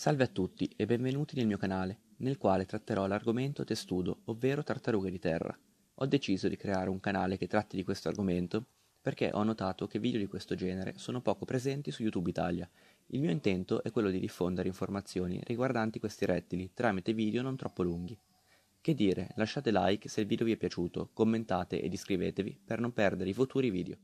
Salve a tutti e benvenuti nel mio canale, nel quale tratterò l'argomento testudo, ovvero tartarughe di terra. Ho deciso di creare un canale che tratti di questo argomento perché ho notato che video di questo genere sono poco presenti su YouTube Italia. Il mio intento è quello di diffondere informazioni riguardanti questi rettili tramite video non troppo lunghi. Che dire, lasciate like se il video vi è piaciuto, commentate ed iscrivetevi per non perdere i futuri video.